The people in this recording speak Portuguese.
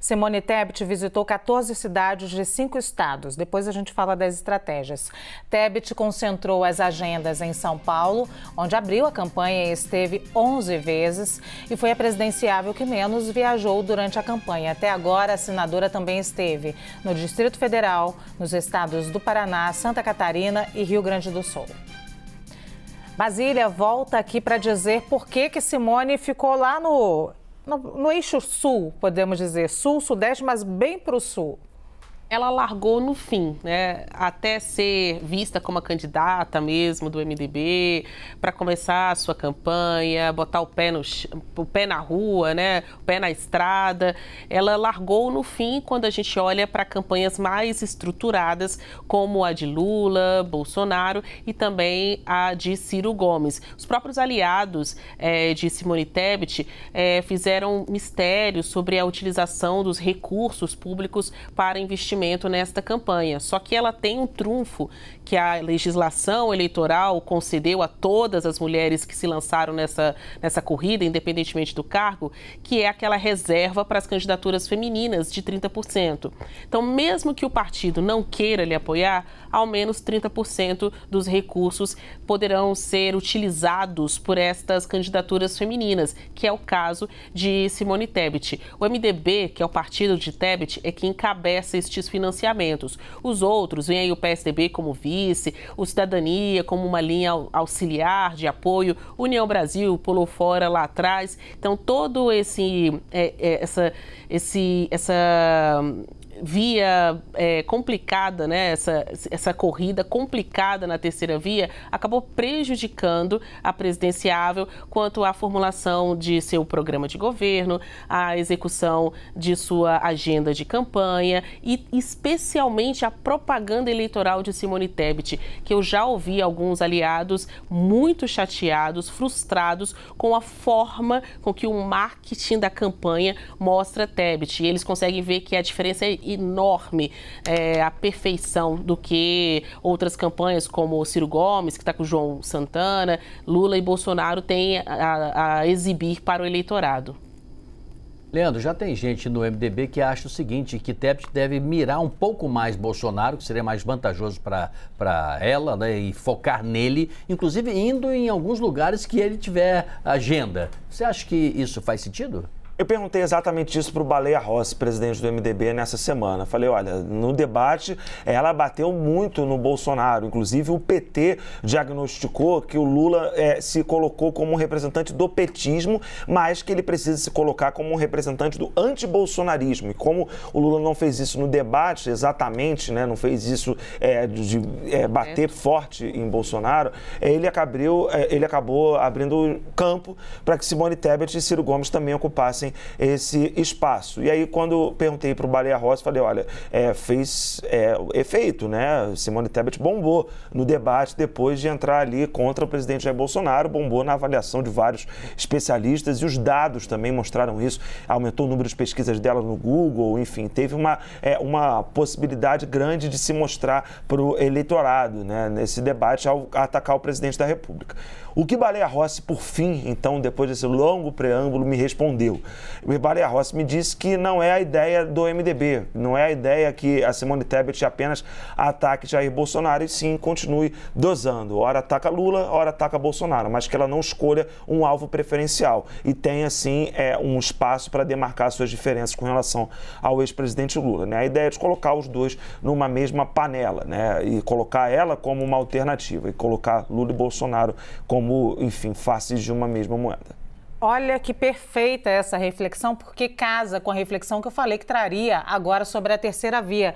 Simone Tebet visitou 14 cidades de cinco estados. Depois a gente fala das estratégias. Tebet concentrou as agendas em São Paulo, onde abriu a campanha e esteve 11 vezes e foi a presidenciável que menos viajou durante a campanha. Até agora, a senadora também esteve no Distrito Federal, nos estados do Paraná, Santa Catarina e Rio Grande do Sul. Basília volta aqui para dizer por que, que Simone ficou lá no no, no é eixo sul, podemos dizer, sul-sudeste, mas bem para o sul ela largou no fim, né? Até ser vista como a candidata mesmo do MDB, para começar a sua campanha, botar o pé, no, o pé na rua, né? O pé na estrada. Ela largou no fim quando a gente olha para campanhas mais estruturadas, como a de Lula, Bolsonaro e também a de Ciro Gomes. Os próprios aliados é, de Simone Tebet é, fizeram mistérios sobre a utilização dos recursos públicos para investimento investimento nesta campanha. Só que ela tem um trunfo que a legislação eleitoral concedeu a todas as mulheres que se lançaram nessa, nessa corrida, independentemente do cargo, que é aquela reserva para as candidaturas femininas de 30%. Então, mesmo que o partido não queira lhe apoiar, ao menos 30% dos recursos poderão ser utilizados por estas candidaturas femininas, que é o caso de Simone Tebet. O MDB, que é o partido de Tebet, é que encabeça este financiamentos. Os outros, vem aí o PSDB como vice, o Cidadania como uma linha auxiliar de apoio, União Brasil pulou fora lá atrás. Então, todo esse, é, é, essa, esse, essa via é, complicada, né? essa, essa corrida complicada na terceira via, acabou prejudicando a presidenciável quanto à formulação de seu programa de governo, à execução de sua agenda de campanha e, e especialmente a propaganda eleitoral de Simone Tebet, que eu já ouvi alguns aliados muito chateados, frustrados com a forma com que o marketing da campanha mostra Tebet. E eles conseguem ver que a diferença é enorme, é, a perfeição do que outras campanhas, como o Ciro Gomes, que está com o João Santana, Lula e Bolsonaro, têm a, a exibir para o eleitorado. Leandro, já tem gente no MDB que acha o seguinte, que Tebet deve mirar um pouco mais Bolsonaro, que seria mais vantajoso para ela, né, e focar nele, inclusive indo em alguns lugares que ele tiver agenda. Você acha que isso faz sentido? Eu perguntei exatamente isso para o Baleia Rossi, presidente do MDB, nessa semana. Falei, olha, no debate ela bateu muito no Bolsonaro. Inclusive, o PT diagnosticou que o Lula é, se colocou como um representante do petismo, mas que ele precisa se colocar como um representante do antibolsonarismo. E como o Lula não fez isso no debate exatamente, né, não fez isso é, de é, bater é. forte em Bolsonaro, é, ele, é, ele acabou abrindo campo para que Simone Tebet e Ciro Gomes também ocupassem esse espaço. E aí, quando perguntei para o Baleia Rossi, falei: olha, é, fez é, efeito, né? Simone Tebet bombou no debate depois de entrar ali contra o presidente Jair Bolsonaro, bombou na avaliação de vários especialistas e os dados também mostraram isso. Aumentou o número de pesquisas dela no Google, enfim, teve uma, é, uma possibilidade grande de se mostrar para o eleitorado né, nesse debate ao atacar o presidente da República. O que Baleia Rossi, por fim, então, depois desse longo preâmbulo, me respondeu? O Ribara e Rossi me disse que não é a ideia do MDB, não é a ideia que a Simone Tebet apenas ataque Jair Bolsonaro e sim continue dosando. Ora ataca Lula, ora ataca Bolsonaro, mas que ela não escolha um alvo preferencial e tenha, sim, é, um espaço para demarcar suas diferenças com relação ao ex-presidente Lula. Né? A ideia é de colocar os dois numa mesma panela né? e colocar ela como uma alternativa e colocar Lula e Bolsonaro como, enfim, faces de uma mesma moeda. Olha que perfeita essa reflexão, porque casa com a reflexão que eu falei que traria agora sobre a terceira via.